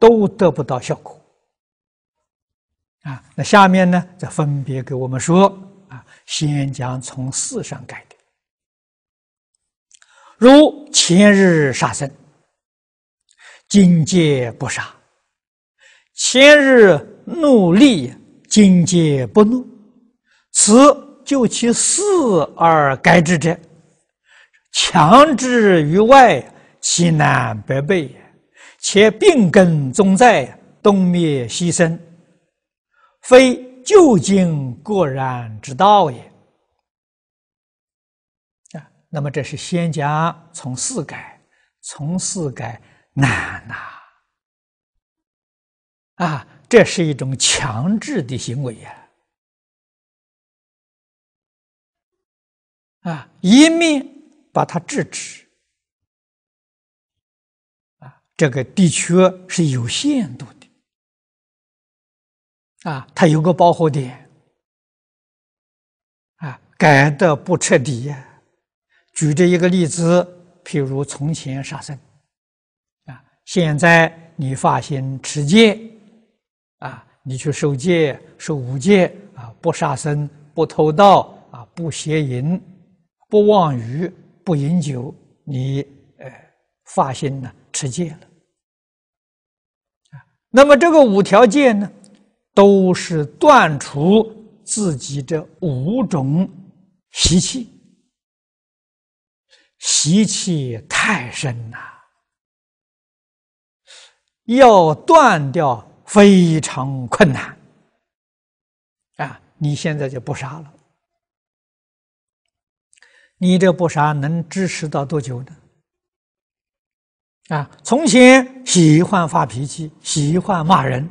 都得不到效果啊！那下面呢，再分别给我们说啊。先讲从事上改的，如前日杀生，今皆不杀；前日怒力，今皆不怒。此就其事而改之者，强之于外，其难百倍也。且病根总在东灭西生，非究竟过然之道也。啊，那么这是先讲从四改，从四改难呐。啊，这是一种强制的行为呀。啊，一面把他制止。这个地区是有限度的，啊，它有个饱和点，啊，改的不彻底。呀。举这一个例子，譬如从前杀生，啊，现在你发心持戒，啊，你去受戒，受五戒，啊，不杀生，不偷盗，啊，不邪淫，不妄语，不饮酒，你呃发心呢持戒了。那么这个五条戒呢，都是断除自己这五种习气，习气太深了，要断掉非常困难。啊，你现在就不杀了，你这不杀能支持到多久呢？啊，从前喜欢发脾气，喜欢骂人，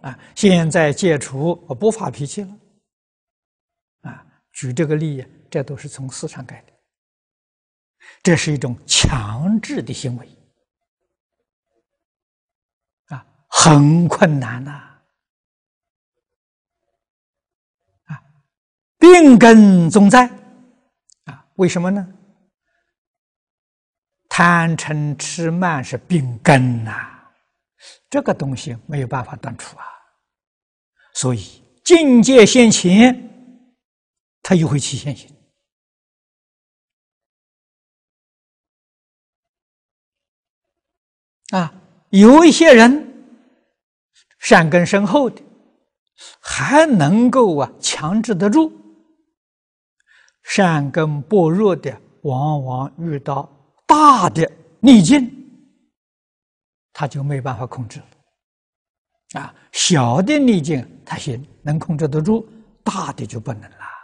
啊，现在戒除，我不发脾气了，啊，举这个例，这都是从思想改的，这是一种强制的行为，啊，很困难呐。啊，病根总在，啊，为什么呢？贪嗔痴慢是病根呐，这个东西没有办法断除啊。所以境界现前，他就会起现行。啊，有一些人善根深厚的，还能够啊强制得住；善根薄弱的，往往遇到。大的逆境，他就没办法控制，啊，小的逆境他行，能控制得住，大的就不能了。